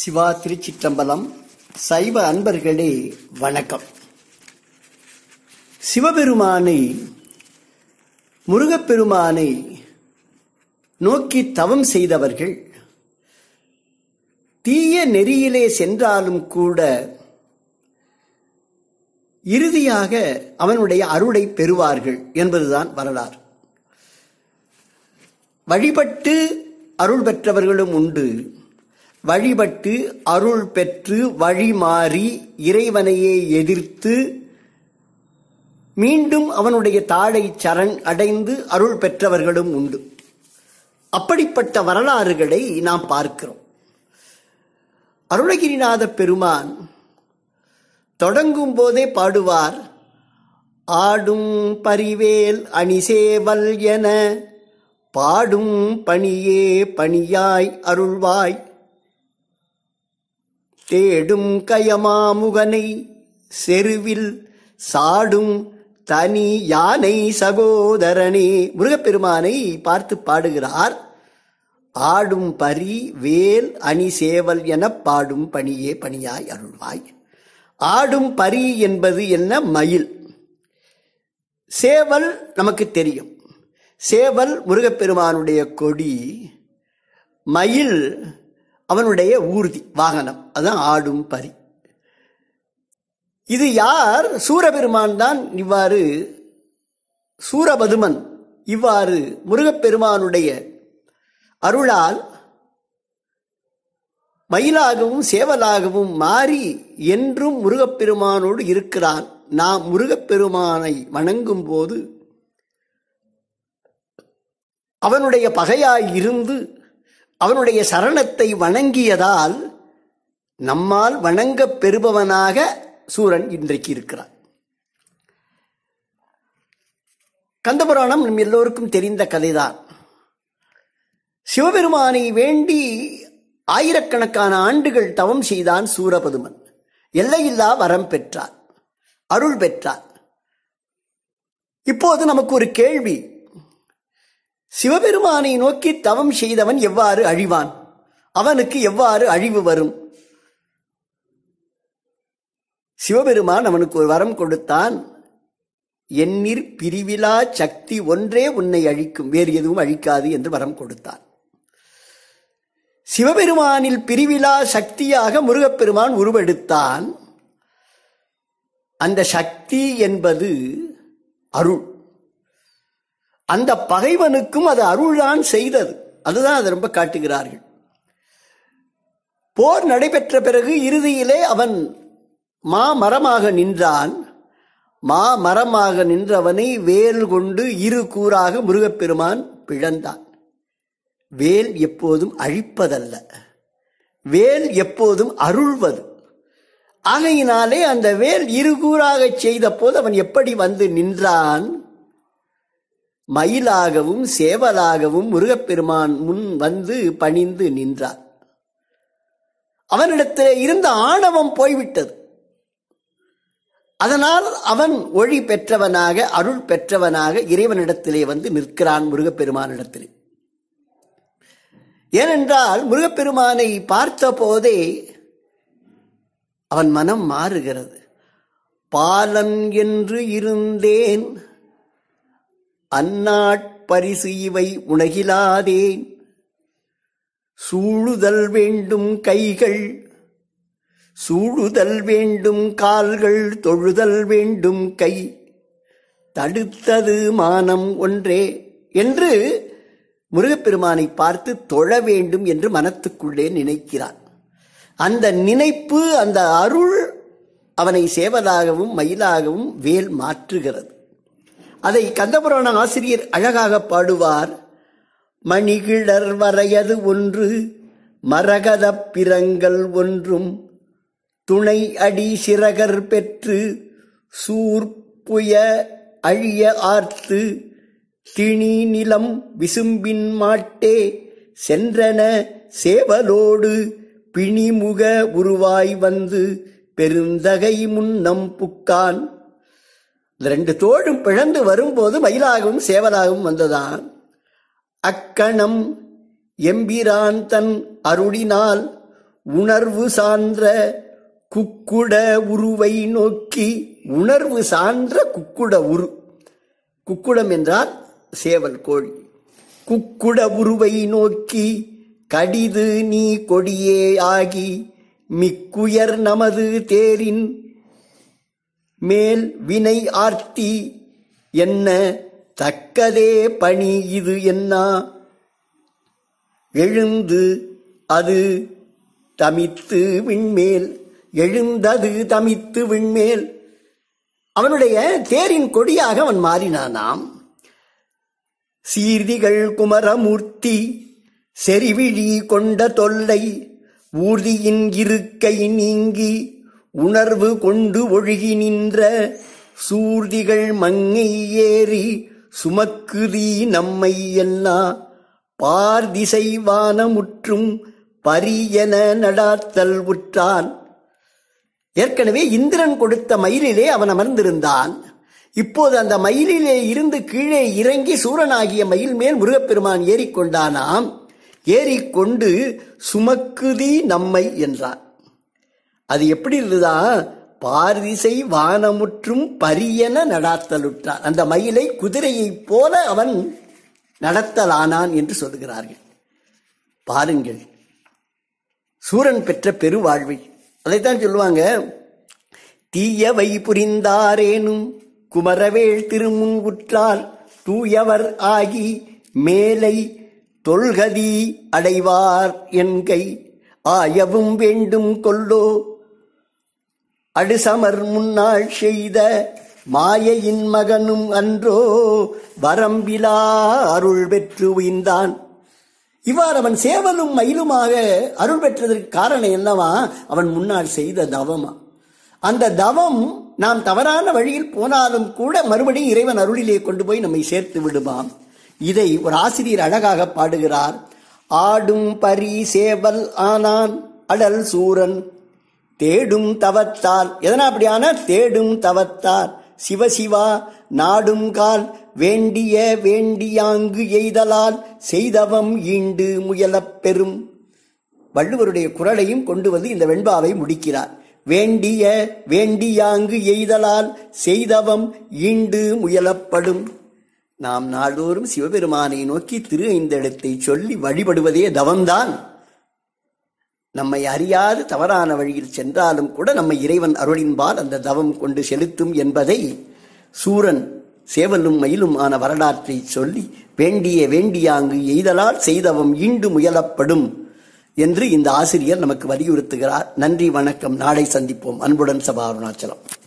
சிவா திருச்சிற்றம்பலம் சைவ அன்பர்களே வணக்கம் சிவபெருமானை முருகப்பெருமானை நோக்கி தவம் செய்தவர்கள் தீய நெறியிலே சென்றாலும் கூட இறுதியாக அவனுடைய அருளை பெறுவார்கள் என்பதுதான் வரலாறு வழிபட்டு அருள் பெற்றவர்களும் உண்டு வழிபட்டு அருள் பெற்று வழிமாறி இறைவனையே எதிர்த்து மீண்டும் அவனுடைய தாழை சரண் அடைந்து அருள் பெற்றவர்களும் உண்டு அப்படிப்பட்ட வரலாறுகளை நாம் பார்க்கிறோம் அருணகிரிநாத பெருமான் தொடங்கும் போதே பாடுவார் ஆடும் பரிவேல் அணிசேவல் என பாடும் பணியே பணியாய் அருள்வாய் தேடும் கயமாமுகனை செருவில் சாடும் தனி யானை சகோதரனே முருகப்பெருமானை பார்த்து பாடுகிறார் ஆடும் பரி வேல் அணி சேவல் என பாடும் பணியே பணியாய் அருள்வாய் ஆடும் பரி என்பது என்ன மயில் சேவல் நமக்கு தெரியும் சேவல் முருகப்பெருமானுடைய கொடி மயில் அவனுடைய ஊர்தி வாகனம் அதுதான் ஆடும் பரி இது யார் சூரபெருமான் தான் இவ்வாறு சூரபதுமன் இவ்வாறு முருகப்பெருமானுடைய அருளால் மயிலாகவும் சேவலாகவும் மாறி என்றும் முருகப்பெருமானோடு இருக்கிறான் நாம் முருகப்பெருமானை வணங்கும் போது அவனுடைய பகையாய் இருந்து அவனுடைய சரணத்தை வணங்கியதால் நம்மால் வணங்கப் பெறுபவனாக சூரன் இன்றைக்கு இருக்கிறார் கந்தபுராணம் நம் எல்லோருக்கும் தெரிந்த கதைதான் சிவபெருமானை வேண்டி ஆயிரக்கணக்கான ஆண்டுகள் தவம் செய்தான் சூரபதுமன் எல்லையில்லா வரம் பெற்றார் அருள் பெற்றார் இப்போது நமக்கு ஒரு கேள்வி சிவபெருமானை நோக்கி தவம் செய்தவன் எவ்வாறு அழிவான் அவனுக்கு எவ்வாறு அழிவு வரும் சிவபெருமான் அவனுக்கு ஒரு வரம் கொடுத்தான் எண்ணிற் பிரிவிலா சக்தி ஒன்றே உன்னை அழிக்கும் வேறு எதுவும் அழிக்காது என்று வரம் கொடுத்தான் சிவபெருமானில் பிரிவிலா சக்தியாக முருகப்பெருமான் உருவெடுத்தான் அந்த சக்தி என்பது அருள் அந்த பகைவனுக்கும் அது அருள்தான் செய்தது அதுதான் அதை ரொம்ப காட்டுகிறார்கள் போர் நடைபெற்ற பிறகு இறுதியிலே அவன் மா மரமாக நின்றான் மா மரமாக நின்றவனை வேல் கொண்டு இரு கூறாக முருகப்பெருமான் பிழந்தான் வேல் எப்போதும் அழிப்பதல்ல வேல் எப்போதும் அருள்வது ஆகையினாலே அந்த வேல் இருகூறாக செய்த போது அவன் எப்படி வந்து நின்றான் மயிலாகவும் சேவலாகவும் முருகப்பெருமான் முன் வந்து பணிந்து நின்றார் அவனிடத்தில் இருந்த ஆணவம் போய்விட்டது அதனால் அவன் ஒளி பெற்றவனாக அருள் பெற்றவனாக இறைவனிடத்திலே வந்து நிற்கிறான் முருகப்பெருமானிடத்திலே ஏனென்றால் முருகப்பெருமானை பார்த்த போதே அவன் மனம் மாறுகிறது பாலன் என்று இருந்தேன் அந்நாட்பரிசு இவை உணகிலாதேன் சூழுதல் வேண்டும் கைகள் சூழுதல் வேண்டும் கால்கள் தொழுதல் வேண்டும் கை தடுத்தது மானம் ஒன்றே என்று முருகப்பெருமானை பார்த்து தொழ வேண்டும் என்று மனத்துக்குள்ளே நினைக்கிறான் அந்த நினைப்பு அந்த அருள் அவனை சேவலாகவும் மயிலாகவும் வேல் மாற்றுகிறது அதை கந்தபுராண ஆசிரியர் அழகாக பாடுவார் மணிகிழர் வரையது ஒன்று மரகத பிறங்கள் ஒன்றும் துணை அடி சிறகர் பெற்று சூர்ப்புய அழிய ஆர்த்து திணி நிலம் விசும்பின் மாட்டே சென்றன சேவலோடு பிணிமுக உருவாய் வந்து பெருந்தகை முன்னம் புக்கான் இந்த ரெண்டு தோழும் பிழந்து வரும்போது மயிலாகவும் சேவலாகவும் வந்ததான் அக்கணம் எம்பிரான் தன் அருளினால் உணர்வு சான்ற குக்குட உருவை நோக்கி உணர்வு சான்ற குக்குட உரு குக்குடம் என்றால் சேவல் கோழி குக்குட உருவை நோக்கி கடிது நீ கொடியே ஆகி மிக்குயர் நமது தேரின் மேல் வினை ஆர்த்தி என்ன தக்கதே பணி இது என்ன எழுந்து அது தமித்து விண்மேல் எழுந்தது தமித்து விண்மேல் அவனுடைய தேரின் கொடியாக அவன் மாறினானாம் சீர்திகள் குமரமூர்த்தி செறிவிழி கொண்ட தொல்லை ஊர்தியின் இருக்கை நீங்கி உணர்வு கொண்டு ஒழுகி நின்ற சூர்திகள் மங்கை ஏறி சுமக்குதி நம்மை எல்லா வானமுற்றும் பரியன நடாத்தல் உற்றான் ஏற்கனவே இந்திரன் கொடுத்த மயிலிலே அவன் அமர்ந்திருந்தான் இப்போது அந்த மயிலிலே இருந்து கீழே இறங்கி சூரனாகிய மயில் மேல் முருகப்பெருமான் ஏறிக்கொண்டானாம் ஏறிக்கொண்டு சுமக்குதி நம்மை என்றான் அது எப்படி இருந்துதான் பார்விசை வானமுற்றும் பரியன நடாத்தலுற்றான் அந்த மயிலை குதிரையைப் போல அவன் நடத்தலானான் என்று சொல்லுகிறார்கள் பாருங்கள் சூரன் பெற்ற பெருவாழ்வை அதைத்தான் சொல்லுவாங்க தீயவை புரிந்தாரேனும் குமரவேள் திருமுன் உற்றால் தூயவர் ஆகி மேலை தொல்கதி அடைவார் என்கை ஆயவும் வேண்டும் கொல்லோ அடுசமர் முன்னாள் செய்த மாயையின் மகனும் அன்றோ வரம்பிலா அருள் பெற்று உயிர்ந்தான் இவ்வாறு அவன் சேவலும் மயிலுமாக அருள் பெற்றதற்கு காரணம் என்னவா அவன் முன்னால் செய்த தவமா அந்த தவம் நாம் தவறான வழியில் போனாலும் கூட மறுபடியும் இறைவன் அருளிலே கொண்டு போய் நம்மை சேர்த்து விடுமாம் இதை ஒரு ஆசிரியர் அழகாக பாடுகிறார் ஆடும் பரி சேவல் ஆனான் அடல் சூரன் தேடும் தவத்தால் எதனா அப்படியான தேடும் தவத்தால் சிவசிவா நாடும் கால் வேண்டிய வேண்டியாங்கு எய்தலால் செய்தவம் ஈண்டு முயலப் பெறும் வள்ளுவருடைய குரலையும் கொண்டு வந்து இந்த வெண்பாவை முடிக்கிறார் வேண்டிய வேண்டியாங்கு எய்தலால் செய்தவம் ஈண்டு முயலப்படும் நாம் நாள்தோறும் சிவபெருமானை நோக்கி திரு ஐந்தெழுத்தை சொல்லி வழிபடுவதே தவம்தான் நம்மை அறியாது தவறான வழியில் சென்றாலும் கூட நம்மை இறைவன் அருளின்பால் அந்த தவம் கொண்டு செலுத்தும் என்பதை சூரன் சேவலும் மயிலும் ஆன வரலாற்றை சொல்லி வேண்டிய வேண்டியாங்கு எய்தலால் செய்தவம் ஈண்டு முயலப்படும் என்று இந்த ஆசிரியர் நமக்கு வலியுறுத்துகிறார் நன்றி வணக்கம் நாளை சந்திப்போம் அன்புடன் சபா அருணாச்சலம்